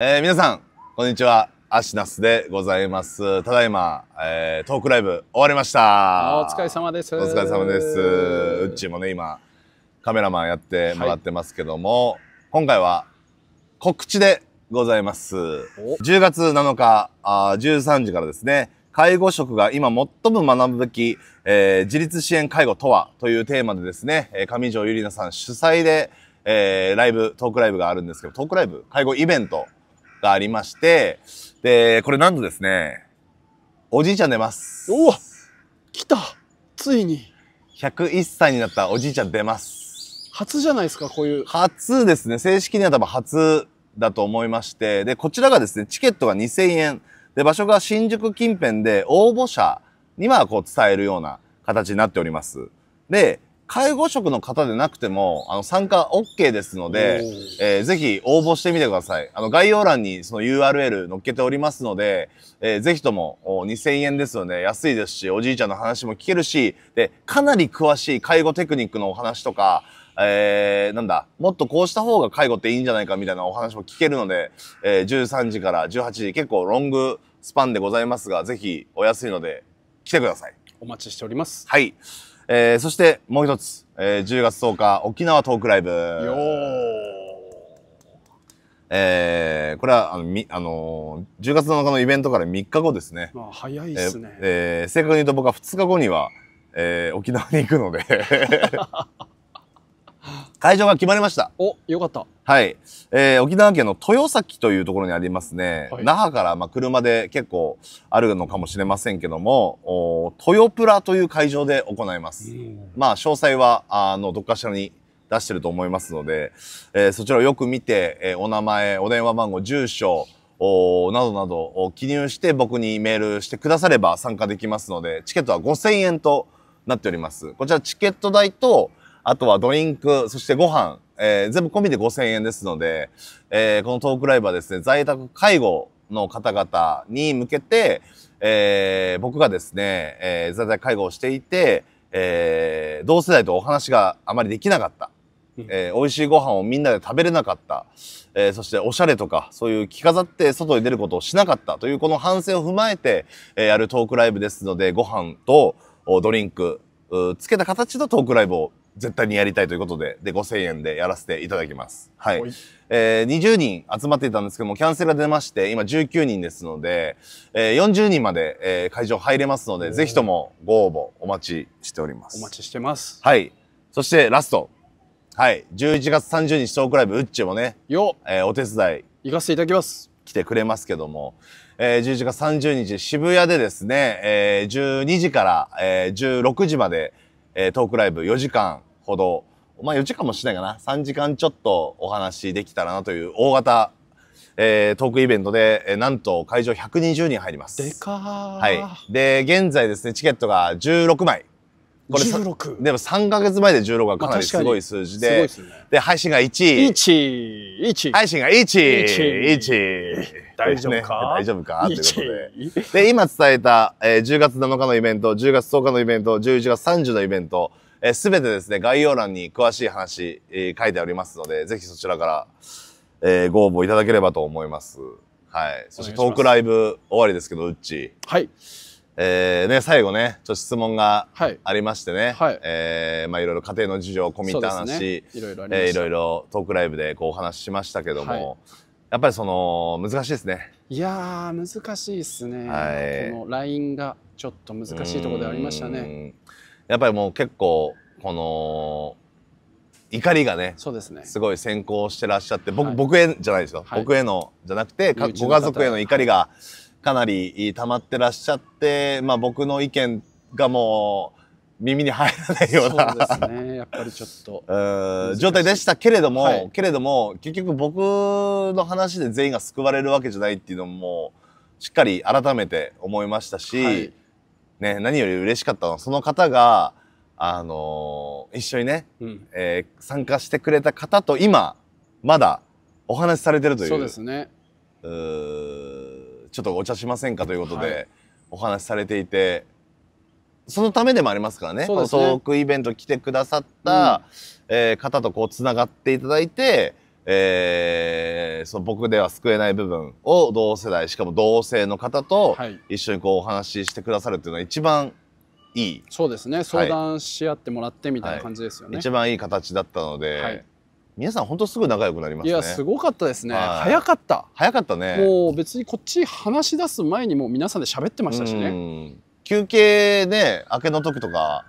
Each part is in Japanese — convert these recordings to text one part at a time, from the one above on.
えー、皆さん、こんにちは。アシナスでございます。ただいま、えー、トークライブ終わりました。お疲れ様です。お疲れ様です。うっちーもね、今、カメラマンやってもらってますけども、はい、今回は告知でございます。10月7日あ13時からですね、介護職が今最も学ぶべき、えー、自立支援介護とはというテーマでですね、上条ゆりなさん主催で、えー、ライブ、トークライブがあるんですけど、トークライブ、介護イベントがありまして、で、これなんとですね、おじいちゃん出ます。おわ来たついに。101歳になったおじいちゃん出ます。初じゃないですか、こういう。初ですね。正式には多分初だと思いまして。で、こちらがですね、チケットが2000円。で、場所が新宿近辺で応募者にはこう伝えるような形になっております。で、介護職の方でなくても、あの、参加 OK ですので、えー、ぜひ応募してみてください。あの、概要欄にその URL 載っけておりますので、えー、ぜひとも2000円ですので、安いですし、おじいちゃんの話も聞けるし、で、かなり詳しい介護テクニックのお話とか、えー、なんだ、もっとこうした方が介護っていいんじゃないかみたいなお話も聞けるので、えー、13時から18時、結構ロングスパンでございますが、ぜひお安いので来てください。お待ちしております。はい。えー、そしてもう一つ、えー、10月10日、沖縄トークライブ。よえー、これはあのみ、あのー、10月7日のイベントから3日後ですね。まあ、早いですね、えー、えー、正確に言うと僕は2日後には、えー、沖縄に行くので 会場が決まりました。お、よかった。はい。えー、沖縄県の豊崎というところにありますね。はい、那覇から、まあ、車で結構あるのかもしれませんけども、お豊プラという会場で行います。まあ、詳細は、あの、どっかしらに出してると思いますので、えー、そちらをよく見て、えー、お名前、お電話番号、住所、おなどなどを記入して僕にメールしてくだされば参加できますので、チケットは5000円となっております。こちらチケット代と、あとはドリンク、そしてご飯、えー、全部込みで5000円ですので、えー、このトークライブはですね、在宅介護の方々に向けて、えー、僕がですね、えー、在宅介護をしていて、えー、同世代とお話があまりできなかった。えー、美味しいご飯をみんなで食べれなかった、えー、そしておしゃれとかそういう着飾って外に出ることをしなかったというこの反省を踏まえて、えー、やるトークライブですのでご飯とドリンクつけた形のトークライブを絶対にやりたいということで、で、5000円でやらせていただきます。はい。えー、20人集まっていたんですけども、キャンセルが出まして、今19人ですので、えー、40人まで、えー、会場入れますので、ぜひともご応募お待ちしております。お待ちしてます。はい。そしてラスト。はい。11月30日トークライブ、ウッチもね、よえー、お手伝い。行かせていただきます。来てくれますけども、えー、11月30日渋谷でですね、えー、12時から、えー、16時まで、えー、トークライブ4時間ほど、まあ4時間もしないかな、3時間ちょっとお話できたらなという大型、えー、トークイベントで、えー、なんと会場120人入ります。でかはい。で、現在ですね、チケットが16枚。これ16でも3か月前で16はかなりすごい数字で、ね、で配信が1位1配信が1 1位。大丈夫か、ね、大丈夫かということでで今伝えた、えー、10月7日のイベント10月10日のイベント11月30のイベントえべてですね、概要欄に詳しい話、えー、書いてありますので、ぜひそちらから、えー、ご応募いただければと思います。はい。そしてトークライブ終わりですけど、うっち。はい。えー、ね、最後ね、ちょっと質問がありましてね、はい、えー、まあいろいろ家庭の事情、込みた話、ね、いろいろえー、いろいろトークライブでこうお話ししましたけども、はい、やっぱりその、難しいですね。いや難しいですね。はい、このラインがちょっと難しいところでありましたね。やっぱりもう結構この怒りがねそうですねすごい先行してらっしゃって僕,、僕へじゃないですよ、僕へのじゃなくてご家族への怒りがかなり溜まってらっしゃって、まあ、僕の意見がもう耳に入らないようなそうですねやっぱりちょっと 状態でしたけれども、はい、けれども結局僕の話で全員が救われるわけじゃないっていうのもしっかり改めて思いましたし。はいね、何より嬉しかったのは、その方が、あのー、一緒にね、うん、えー、参加してくれた方と今、まだお話しされてるという。そうですね。ちょっとお茶しませんかということで、はい、お話しされていて、そのためでもありますからね、そうですねトークイベント来てくださった、うん、えー、方とこう、つながっていただいて、えー、その僕では救えない部分を同世代しかも同性の方と一緒にこうお話ししてくださるっていうのは一番いいそうですね、相談し合ってもらってみたいな感じですよね、はい、一番いい形だったので、はい、皆さん本当すぐ仲良くなりまし、ね、いやすごかったですね、早かった早かったねもう別にこっち話し出す前にもう皆さんで喋ってましたしね休憩ね明けの時とか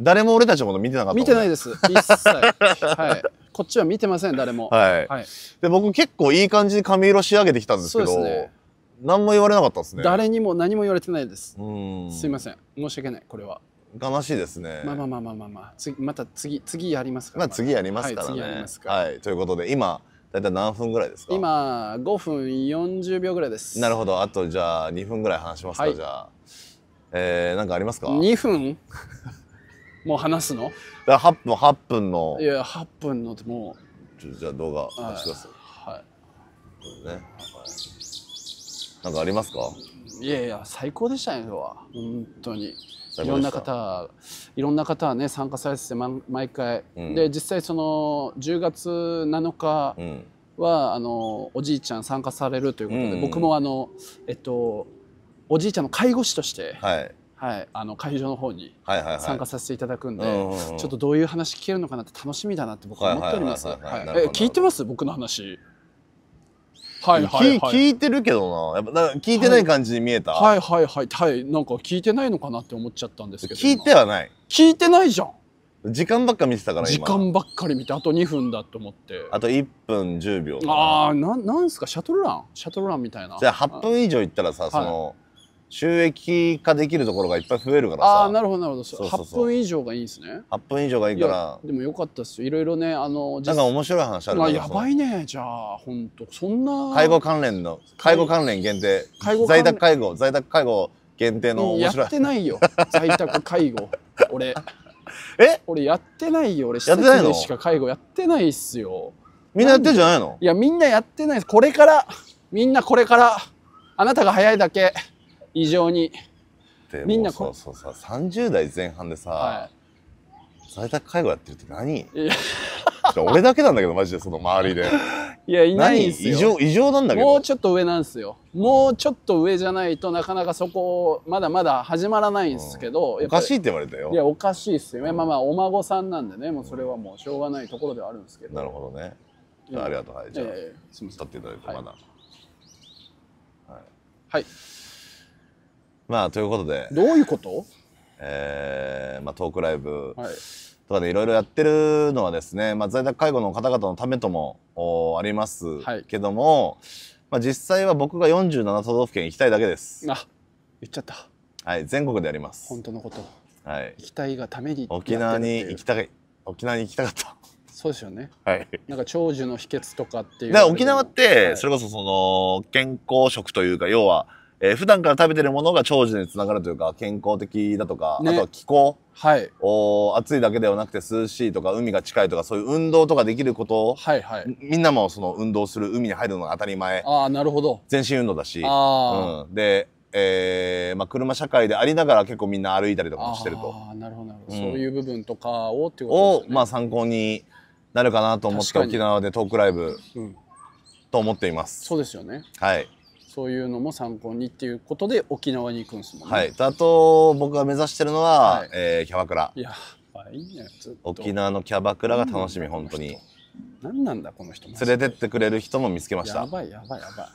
誰も俺たちのこと見てなかった、ね、見てないです一切 はいこっちは見てません、誰も。はい。はい、で、僕結構いい感じに髪色仕上げてきたんですけど、ね、何も言われなかったですね。誰にも何も言われてないです。すいません。申し訳ない、これは。がましいですね。まあまあまあまあまあまあ、次、また次、次やりますから。まあ次やりますからね。はい、次かはい、ということで、今、大体何分ぐらいですか今、5分40秒ぐらいです。なるほど。あと、じゃあ、2分ぐらい話しますか、はい、じゃあ。えー、なんかありますか ?2 分もう話すのだから8分8分のいや8分のってもう。じゃあ動画出してくださはいこれね、なんかありますかいやいや最高でしたね今日は本当にいろんな方いろんな方ね参加されてて、ま、毎回、うん、で実際その10月7日は、うん、あのおじいちゃん参加されるということで、うんうん、僕もあのえっとおじいちゃんの介護士として、はいはい、あの会場の方に参加させていただくんで、ちょっとどういう話聞けるのかなって楽しみだなって僕は思っております。え聞いてます僕の話。はいはいはい、聞いてるけどなやっぱなんか聞いてない感じに見えた、はい、はいはいはいなんか聞いてないのかなって思っちゃったんですけど聞いてはない聞いてないじゃん時間ばっか見てたから時間ばっかり見てあと2分だと思ってあと1分10秒ああなんすかシャトルランシャトルランみたいなじゃあ8分以上行ったらさ、その収益化できるところがいっぱい増えるからさああなるほどなるほどそう8分以上がいいんですね8分以上がいいからでもよかったっすいろいろねあのなんか面白い話あるからやばいねじゃあ本当そんな介護関連の介護関連限定在宅介護在宅介護限定の面白い、うん、やってないよ在宅介護 俺え俺やってないよ俺施設でしか介護やってないっすよみんなやってんじゃないのいやみんなやってないですこれからみんなこれからあなたが早いだけ異常にみんなこうそうそうさ30代前半でさ、はい、在宅介護やってるって何俺だけなんだけどマジでその周りでいやいないんすよ異常異常なんだけどもうちょっと上なんですよもうちょっと上じゃないとなかなかそこまだまだ始まらないんですけど、うん、おかしいって言われたよいやおかしいっすよね、うん、まあまあお孫さんなんでねもうそれはもうしょうがないところではあるんですけどなるほどねありがとうはいじゃあ、えー、立っていただいてまだはい、はいまあということでどういうことえーまあ、トークライブとかでいろいろやってるのはですね、まあ、在宅介護の方々のためともありますけども、はい、まあ、実際は僕が47都道府県行きたいだけですあ言っちゃったはい全国でやります本当のことはい行きたいがために沖縄に行きたい沖縄に行きたかったそうですよね。はい。なんか長寿の秘訣とかっていう。沖縄って、それこそその健康食というか、要はえー、普段から食べてるものが長寿につながるというか健康的だとか、ね、あとは気候、はい、お暑いだけではなくて涼しいとか海が近いとかそういう運動とかできることを、はいはい、みんなもその運動する海に入るのが当たり前あなるほど全身運動だし、あうん、でえーまあ、車社会でありながら結構みんな歩いたりとかもしてるとあなるほどなるほど、うん、そういう部分とかをってことです、ね、を、まあ、参考になるかなと思って沖縄でトークライブ、うん、と思っていますそうですよねはいそういうのも参考にっていうことで沖縄に行くんですもんね。はい、あと僕が目指してるのは、はい、えー、キャバクラ。やばいね沖縄のキャバクラが楽しみ本当に。何なんだこの人連れてってくれる人も見つけました。やばいやばいやば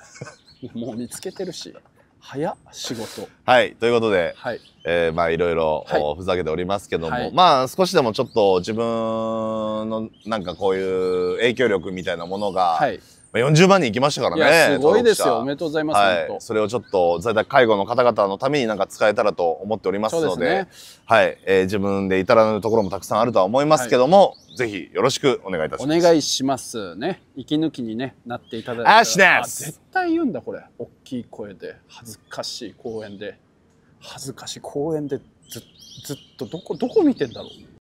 い。もう見つけてるし。早仕事はいということで、はい、えー、まあいろいろ、はふざけておりますけども、はい、まあ少しでもちょっと自分のなんかこういう影響力みたいなものが、はい40万人いきましたからね。すごいですよ。おめでとうございます。はい、それをちょっと在宅介護の方々のためになんか使えたらと思っておりますので、でね、はい、えー、自分で至らぬところもたくさんあるとは思いますけども、はい、ぜひよろしくお願いいたします。お願いしますね。息抜きにねなっていただいて。あア絶対言うんだこれ。大きい声で恥ずかしい公園で恥ずかしい公園でずずっとどこどこ見てんだろう。